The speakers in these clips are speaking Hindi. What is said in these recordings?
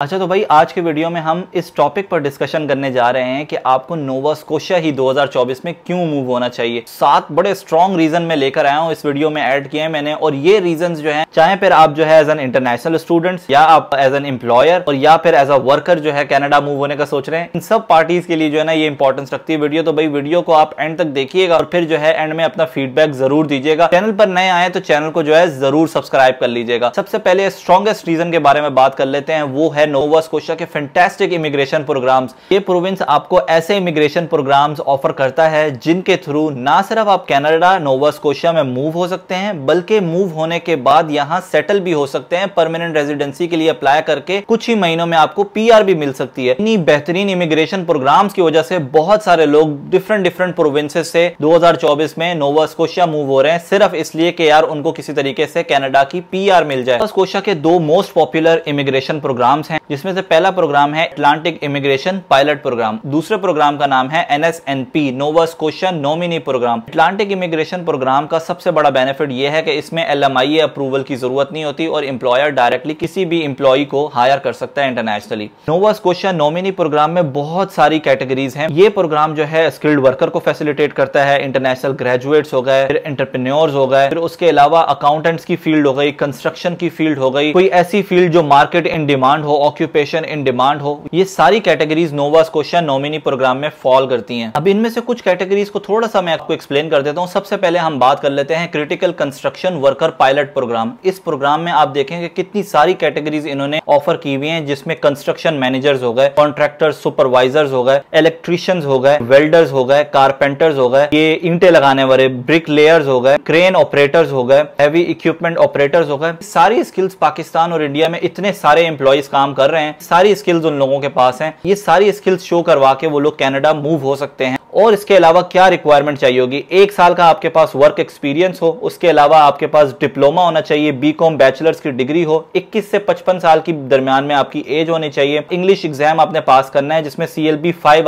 अच्छा तो भाई आज के वीडियो में हम इस टॉपिक पर डिस्कशन करने जा रहे हैं कि आपको नोवा स्कोशिया ही 2024 में क्यों मूव होना चाहिए सात बड़े स्ट्रॉन्ग रीजन में लेकर आया हूँ इस वीडियो में ऐड किए हैं मैंने और ये रीजन जो है चाहे फिर आप जो है एज एन इंटरनेशनल स्टूडेंट या आप एज एन एम्प्लॉयर और या फिर एज अ वर्कर जो है कैनेडा मूव होने का सोच रहे हैं इन सब पार्टीज के लिए जो है ना ये इंपॉर्टेंस रखती है वीडियो तो भाई वीडियो को आप एंड तक देखिएगा और फिर जो है एंड में अपना फीडबैक जरूर दीजिएगा चैनल पर नए आए तो चैनल को जो है जरूर सब्सक्राइब कर लीजिएगा सबसे पहले स्ट्रॉगेस्ट रीजन के बारे में बात कर लेते हैं वो है नोवा स्कोशा के फैंटेस्टिक इमिग्रेशन प्रोग्राम्स ये प्रोविंस आपको ऐसे इमिग्रेशन प्रोग्राम्स ऑफर करता है जिनके थ्रू ना सिर्फ आप कैनेडा नोवा स्कोशा में मूव हो सकते हैं बल्कि मूव होने के बाद यहाँ सेटल भी हो सकते हैं परमानेंट रेजिडेंसी के लिए अप्लाई करके कुछ ही महीनों में आपको पी भी मिल सकती है इन्हीं बेहतरीन इमिग्रेशन प्रोग्राम की वजह से बहुत सारे लोग डिफरेंट डिफरेंट प्रोविंसेस से दो में नोवा स्कोशिया मूव हो रहे हैं सिर्फ इसलिए कि यार उनको किसी तरीके से कनाडा की पीआर मिल जाए स्कोशिया के दो मोस्ट पॉपुलर इमिग्रेशन प्रोग्राम्स हैं जिसमें से पहला प्रोग्राम है अटलांटिक इमिग्रेशन पायलट प्रोग्राम दूसरे प्रोग्राम का नाम है N N S P Nova क्वेश्चन nominee programme Atlantic immigration programme का सबसे बड़ा बेनिफिट यह है कि इसमें एल एम आई अप्रूवल की जरूरत नहीं होती और इम्प्लॉयर डायरेक्टली किसी भी इम्प्लॉय को हायर कर सकता है इंटरनेशनली नोवस क्वेश्चन नोमिनी प्रोग्राम में बहुत सारी कैटेगरीज है ये प्रोग्राम जो है स्किल्ड वर्कर को फैसिलिटेट करता है इंटरनेशनल ग्रेजुएट्स हो गए फिर हो गए फिर उसके अलावा अकाउंटेंट्स की फील्ड हो गई कंस्ट्रक्शन की फील्ड हो गई कोई ऐसी फील्ड जो मार्केट इन डिमांड हो ऑक्यूपेशन इन डिमांड हो ये सारी कैटेगरीज नोवा क्वेश्चन नॉमिनी प्रोग्राम में फॉल करती हैं अब इनमें से कुछ कैटेगरीज को थोड़ा सा मैं आपको एक्सप्लेन कर देता हूँ सबसे पहले हम बात कर लेते हैं critical construction worker pilot programme इस प्रोग्राम में आप देखेंगे कितनी सारी कैटेगरीज इन्होंने ऑफर की हुई है जिसमें कंस्ट्रक्शन मैनेजर्स हो गए कॉन्ट्रेक्टर सुपरवाइजर्स हो गए इलेक्ट्रीशियंस हो गए वेल्डर्स हो गए कारपेंटर्स हो गए ये ईंटे लगाने वाले ब्रिक लेयर्स हो गए क्रेन ऑपरेटर्स हो गए हैवी इक्विपमेंट ऑपरेटर्स हो गए सारी स्किल्स पाकिस्तान और इंडिया में इतने सारे एम्प्लॉयज काम कर कर रहे हैं सारी स्किल्स उन लोगों के पास हैं ये सारी स्किल्स शो करवा के वो लोग कैनेडा मूव हो सकते हैं और इसके अलावा क्या रिक्वायरमेंट चाहिए होगी एक साल का आपके पास वर्क एक्सपीरियंस हो उसके अलावा आपके पास डिप्लोमा होना चाहिए बी कॉम बैचलर्स की डिग्री हो 21 से 55 साल की दरमियान में आपकी एज होनी चाहिए इंग्लिश एग्जाम आपने पास करना है जिसमें सी एल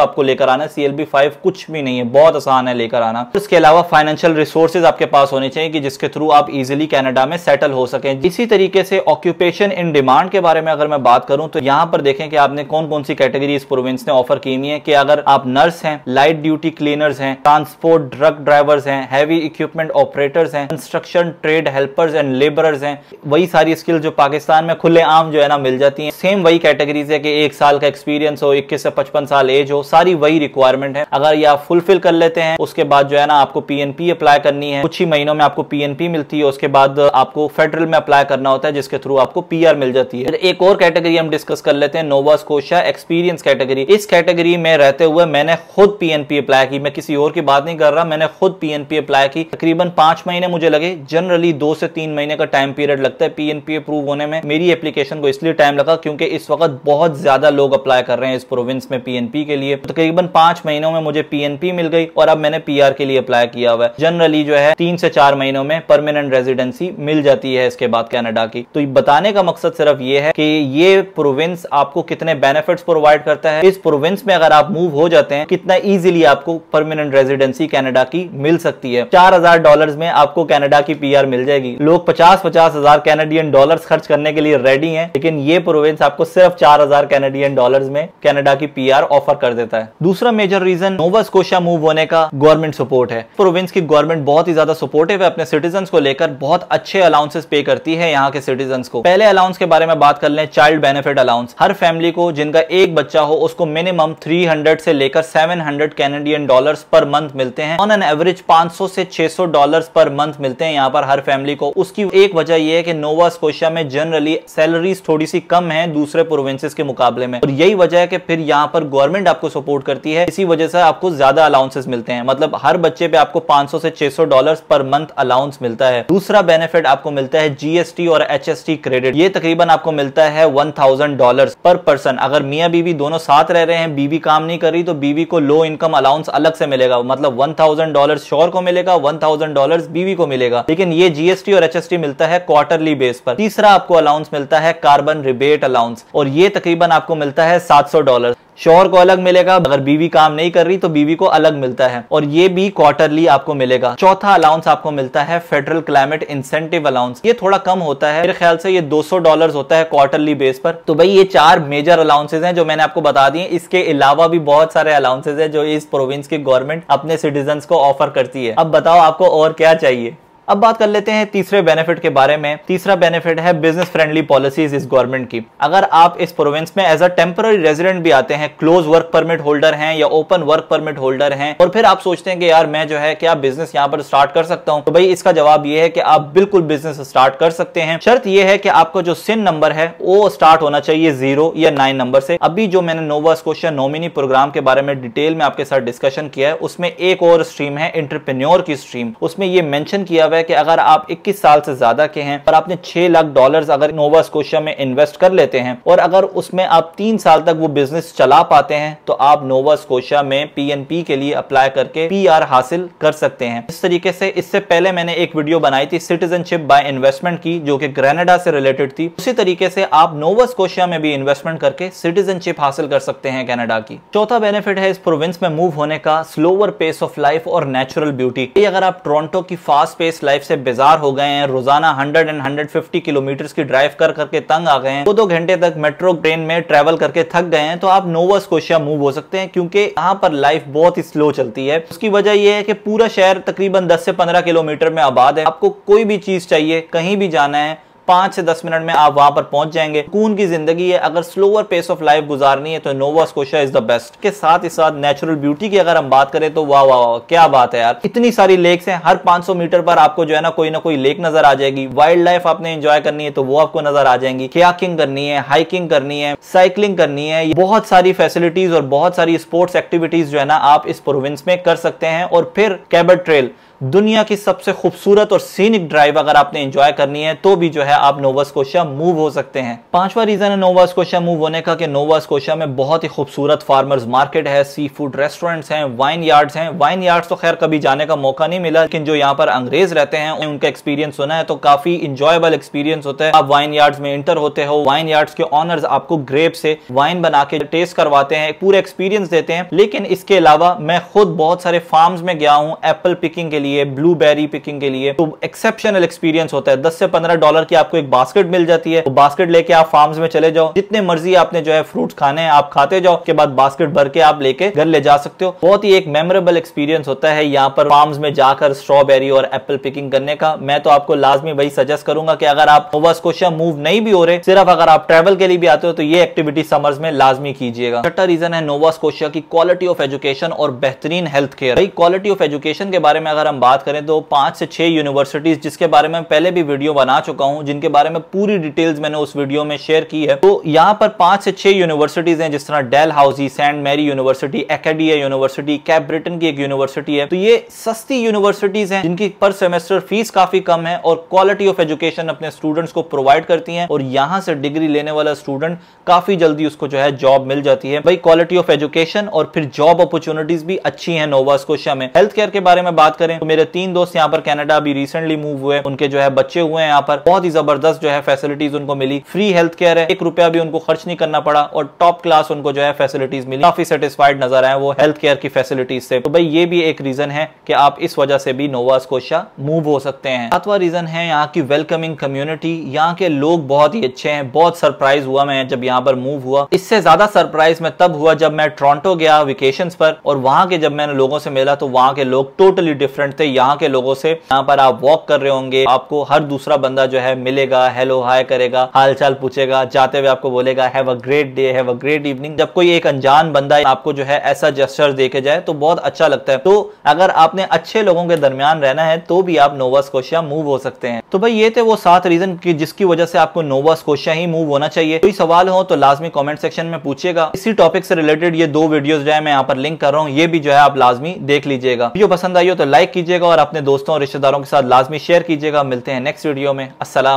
आपको लेकर आना है सी एल कुछ भी नहीं है बहुत आसान है लेकर आना उसके अलावा फाइनेंशियल रिसोर्सेज आपके पास होने चाहिए कि जिसके थ्रू आप इजिली कैनेडा में सेटल हो सके इसी तरीके से ऑक्यूपेशन इन डिमांड के बारे में अगर मैं बात करूं तो यहां पर देखें कि आपने कौन कौन सी कैटेगरी इस प्रोविंस ने ऑफर की है कि अगर आप नर्स हैं लाइट ड्यूटी ड्यूटी क्लीनर्स हैं ट्रांसपोर्ट ड्रग ड्राइवर्स हैं हैवी इक्विपमेंट ऑपरेटर्स हैं construction trade helpers and labourers हैं वही सारी स्किल जो पाकिस्तान में खुले आम जो है ना मिल जाती है सेम वही कैटेगरीज है कि एक साल का एक्सपीरियंस हो इक्कीस से पचपन साल एज हो सारी वही रिक्वायरमेंट है अगर ये आप फुलफिल कर लेते हैं उसके बाद जो है ना आपको पीएनपी अप्लाई करनी है कुछ ही महीनों में आपको पी मिलती है उसके बाद आपको फेडरल में अप्लाई करना होता है जिसके थ्रू आपको पी मिल जाती है एक और कैटेगरी हम डिस्कस कर लेते हैं नोवा स्कोशा एक्सपीरियंस कैटेगरी इस कैटेगरी में रहते हुए मैंने खुद पी अप्लाई की मैं किसी और की बात नहीं कर रहा मैंने खुद पीएनपी अप्लाई की तकरीबन पांच महीने मुझे लगे जनरली दो से तीन महीने का टाइम पीरियड लगता है पीएनपी अप्रूव होने में मेरी एप्लीकेशन को इसलिए टाइम लगा क्योंकि इस वक्त बहुत ज्यादा लोग अप्लाई कर रहे हैं इस प्रोविंस में पीएनपी के लिए तकरीबन पांच महीनों में मुझे पीएनपी मिल गई और अब मैंने पीआर के लिए अप्लाई किया हुआ है जनरली जो है तीन से चार महीनों में परमानेंट रेजिडेंसी मिल जाती है इसके बाद कैनेडा की तो बताने का मकसद सिर्फ ये है कि ये प्रोविंस आपको कितने बेनिफिट्स प्रोवाइड करता है इस प्रोविंस में अगर आप मूव हो जाते हैं कितना इजीली आपको परमानेंट रेजिडेंसी कनाडा की मिल सकती है चार हजार डॉलर में आपको कनाडा की पीआर मिल जाएगी लोग पचास पचास हजार कैनेडियन डॉलर खर्च करने के लिए रेडी हैं लेकिन ये प्रोविंस आपको सिर्फ चार हजार कैनेडियन डॉलर में कैनेडा की पीआर ऑफर कर देता है दूसरा major reason Nova Scotia move होने का गवर्नमेंट सपोर्ट है प्रोविंस की गवर्नमेंट बहुत ही ज्यादा सपोर्टिव है अपने सिटीजन को लेकर बहुत अच्छे अलाउंसेस पे करती है यहाँ के सिटीजन को पहले अलाउंस के बारे में बात कर ले चाइल्ड बेनिफिट अलाउंस हर फैमिली को जिनका एक बच्चा हो उसको मिनिमम थ्री से लेकर seven hundred Indian dollars per month मिलते हैं ऑन एन एवरेज 500 से 600 डॉलर्स पर मंथ मिलते हैं यहाँ पर हर फैमिली को उसकी एक वजह यह है कि नोवा स्कोशिया में जनरली सैलरी थोड़ी सी कम है दूसरे प्रोविंसेस के मुकाबले में और यही वजह है कि फिर यहाँ पर गवर्नमेंट आपको सपोर्ट करती है इसी वजह से आपको ज्यादा अलाउंसेस मिलते हैं मतलब हर बच्चे पे आपको 500 से 600 डॉलर्स पर मंथ अलाउंस मिलता है दूसरा बेनिफिट आपको मिलता है जीएसटी और एचएसटी क्रेडिट ये तकरीबन आपको मिलता है 1000 डॉलर्स पर पर्सन अगर मियाँ बीवी दोनों साथ रह रहे हैं बीवी काम नहीं कर रही तो बीवी को लो इनकम अलाउंस अलाउंस अलग से मिलेगा मतलब वन थाउजेंड डॉलर शोर को मिलेगा वन थाउजेंड डॉलर बीवी को मिलेगा लेकिन ये जीएसटी और एचएसटी मिलता है क्वार्टरली बेस पर तीसरा आपको अलाउंस मिलता है कार्बन रिबेट अलाउंस और ये तकरीबन आपको मिलता है सात सौ डॉलर शोहर को अलग मिलेगा अगर बीवी काम नहीं कर रही तो बीवी को अलग मिलता है और ये भी क्वार्टरली आपको मिलेगा चौथा अलाउंस आपको मिलता है फेडरल क्लाइमेट इंसेंटिव अलाउंस ये थोड़ा कम होता है मेरे ख्याल से ये 200 डॉलर्स होता है क्वार्टरली बेस पर तो भाई ये चार मेजर अलाउंसेज हैं जो मैंने आपको बता दिए इसके अलावा भी बहुत सारे अलाउंसेज है जो इस प्रोविंस की गवर्नमेंट अपने सिटीजन को ऑफर करती है अब बताओ आपको और क्या चाहिए अब बात कर लेते हैं तीसरे बेनिफिट के बारे में तीसरा बेनिफिट है बिजनेस फ्रेंडली पॉलिसीज इस गवर्नमेंट की अगर आप इस प्रोविंस में एज अ टेम्पररी रेजिडेंट भी आते हैं क्लोज वर्क परमिट होल्डर हैं या ओपन वर्क परमिट होल्डर हैं और फिर आप सोचते हैं कि यार मैं जो है क्या बिजनेस यहाँ पर स्टार्ट कर सकता हूँ तो भाई इसका जवाब ये है कि आप बिल्कुल बिजनेस स्टार्ट कर सकते हैं शर्त यह है कि आपका जो सिन नंबर है वो स्टार्ट होना चाहिए जीरो या नाइन नंबर से अभी जो मैंने नोवर्स क्वेश्चन नोमिनी प्रोग्राम के बारे में डिटेल में आपके साथ डिस्कशन किया है उसमें एक और स्ट्रीम है इंटरप्रन्योर की स्ट्रीम उसमें ये मैंशन किया मतलब है कि अगर आप 21 साल से ज्यादा के हैं और आपने 6 लाख डॉलर्स अगर नोवा स्कोशिया में इन्वेस्ट कर लेते हैं और अगर उसमें आप तीन साल तक वो बिजनेस चला पाते हैं तो आप नोवा स्कोशिया में पी के लिए अप्लाई करके पी हासिल कर सकते हैं इस तरीके से इससे पहले मैंने एक वीडियो बनाई थी सिटीजनशिप बाय इन्वेस्टमेंट की जो कि ग्रेनेडा से रिलेटेड थी उसी तरीके से आप नोवा स्कोशिया में भी इन्वेस्टमेंट करके सिटीजनशिप हासिल कर सकते हैं कैनेडा की चौथा बेनिफिट है इस प्रोविंस में मूव होने का स्लोअर पेस ऑफ लाइफ और नेचुरल ब्यूटी अगर आप टोरंटो की फास्ट पेस लाइफ से बेजार हो गए हैं रोजाना 100 एंड 150 किलोमीटर की ड्राइव कर करके तंग आ गए हैं दो दो घंटे तक मेट्रो ट्रेन में ट्रेवल करके थक गए हैं तो आप नोवा स्कोशिया मूव हो सकते हैं क्योंकि यहाँ पर लाइफ बहुत ही स्लो चलती है उसकी वजह यह है कि पूरा शहर तकरीबन दस से पंद्रह किलोमीटर में आबाद है आपको कोई भी चीज चाहिए कहीं भी जाना है पांच से दस मिनट में आप वहां पर पहुंच जाएंगे कून की जिंदगी है अगर स्लोअर पेस ऑफ लाइफ गुजारनी है तो Nova Scotia is the best के साथ ही साथ नेचुरल ब्यूटी की अगर हम बात करें तो वाह वाह क्या बात है यार इतनी सारी लेक्स हैं हर 500 मीटर पर आपको जो है ना कोई ना कोई लेक नजर आ जाएगी वाइल्ड लाइफ आपने एंजॉय करनी है तो वो आपको नजर आ जाएंगी क्याकिंग करनी है हाइकिंग करनी है साइकिलिंग करनी है बहुत सारी फैसिलिटीज और बहुत सारी स्पोर्ट्स एक्टिविटीज जो है ना आप इस प्रोविंस में कर सकते हैं और फिर कैबर ट्रेल दुनिया की सबसे खूबसूरत और सीनिक ड्राइव अगर आपने एंजॉय करनी है तो भी जो है है आप नोवा स्कोशिया मूव हो सकते हैं पांचवा रीजन है नोवा स्कोशिया मूव होने का कि नोवा स्कोशिया में बहुत ही खूबसूरत फार्मर्स मार्केट है सी फूड रेस्टोरेंट है वाइन यार्ड है वाइन यार्ड तो खैर कभी जाने का मौका नहीं मिला लेकिन जो यहाँ पर अंग्रेज रहते हैं उनका एक्सपीरियंस होना है तो काफी इंजॉयबल एक्सपीरियंस होता है आप वाइन यार्ड में इंटर होते हो वाइन यार्ड के ऑनर्स आपको ग्रेप से वाइन बना के टेस्ट करवाते हैं पूरा एक्सपीरियंस देते हैं लेकिन इसके अलावा मैं खुद बहुत सारे फार्म में गया हूँ एप्पल पिकिंग के लिए ब्लूबेरी पिकिंग के लिए तो एक्सेप्शनल एक्सपीरियंस होता है दस से पंद्रह डॉलर की आपको एक बास्केट मिल जाती है वो बास्केट लेके आप फार्म में चले जाओ जितने मर्जी आपने जो है फ्रूट खाने आप खाते जाओ के बाद बास्केट भर के आप लेके घर ले जा सकते हो बहुत ही एक मेमोरेबल एक्सपीरियंस होता है यहाँ पर फार्म में जाकर स्ट्रॉबेरी और एप्पल पिकिंग करने का मैं तो आपको लाजमी वही सजेस्ट करूंगा कि अगर आप ओवर स्कोशिया मूव नहीं भी हो रहे सिर्फ अगर आप ट्रेवल के लिए भी आते हो तो ये एक्टिविटी समर्स में लाजमी कीजिएगा छठा रीजन है नोवा स्कोशिया की क्वालिटी ऑफ एजुकेशन और बेहतरीन हेल्थ केयर भाई क्वालिटी ऑफ एजुकेशन के बारे में अगर हम बात करें तो पांच से छह यूनिवर्सिटीज जिसके बारे में पहले भी वीडियो बना चुका हूँ जिनके बारे में पूरी डिटेल्स मैंने उस वीडियो में शेयर की है तो यहाँ पर पांच से छह यूनिवर्सिटीज हैं जिस तरह Dalhousie Saint Mary university Acadia university Cape Breton की एक यूनिवर्सिटी है तो ये सस्ती यूनिवर्सिटीज हैं जिनकी पर सेमेस्टर फीस काफी कम है और क्वालिटी ऑफ एजुकेशन अपने स्टूडेंट्स को प्रोवाइड करती है और यहाँ से डिग्री लेने वाला स्टूडेंट काफी जल्दी उसको जो है जॉब मिल जाती है भाई क्वालिटी ऑफ एजुकेशन और फिर जॉब अपॉर्चुनिटीज भी अच्छी है नोवा स्कोशिया में हेल्थ केयर के बारे में बात करें तो मेरे तीन दोस्त यहाँ पर कैनेडा अभी रिसेंटली मूव हुए उनके जो है बच्चे हुए हैं यहाँ पर बहुत ही जबरदस्त जो है फैसिलिटीज उनको मिली फ्री हेल्थ केयर है एक रुपया भी उनको खर्च नहीं करना पड़ा और टॉप क्लास उनको जो है फैसिलिटीज मिली काफी सेटिस्फाइड नजर आए वो हेल्थ केयर की फैसिलिटीज से तो भाई ये भी एक रीजन है कि आप इस वजह से भी नोवा स्कोशा मूव हो सकते हैं सातवा रीजन है यहाँ की वेलकमिंग कम्युनिटी यहाँ के लोग बहुत ही अच्छे हैं बहुत सरप्राइज हुआ मैं जब यहाँ पर मूव हुआ इससे ज्यादा सरप्राइज में तब हुआ जब मैं टोरंटो गया वेकेशन पर और वहां के जब मैंने लोगों से मिला तो वहां के लोग टोटली डिफरेंट थे यहाँ के लोगों से यहाँ पर आप वॉक कर रहे होंगे आपको हर दूसरा बंदा जो है मिलेगा हेलो हाय करेगा हाल चाल पूछेगा जाते हुए आपको बोलेगा have a great day have a great evening जब कोई एक अनजान बंदा आपको जो है ऐसा जेस्टर देके जाए तो बहुत अच्छा लगता है तो अगर आपने अच्छे लोगों के दरमियान रहना है तो भी आप नोवा स्कोशिया मूव हो सकते हैं तो भाई ये थे वो सात रीजन की जिसकी वजह से आपको नोवा स्कोशिया ही मूव होना चाहिए कोई सवाल हो तो लाजमी कॉमेंट सेक्शन में पूछेगा इसी टॉपिक से रिलेटेड ये दो वीडियो जो है मैं यहाँ पर लिंक कर रहा हूँ ये भी जो है आप लाजमी देख लीजिएगा वीडियो पसंद आई हो तो लाइक कीजिएगा और अपने दोस्तों और रिश्तेदारों के साथ लाजमी शेयर कीजिएगा मिलते हैं नेक्स्ट वीडियो में असला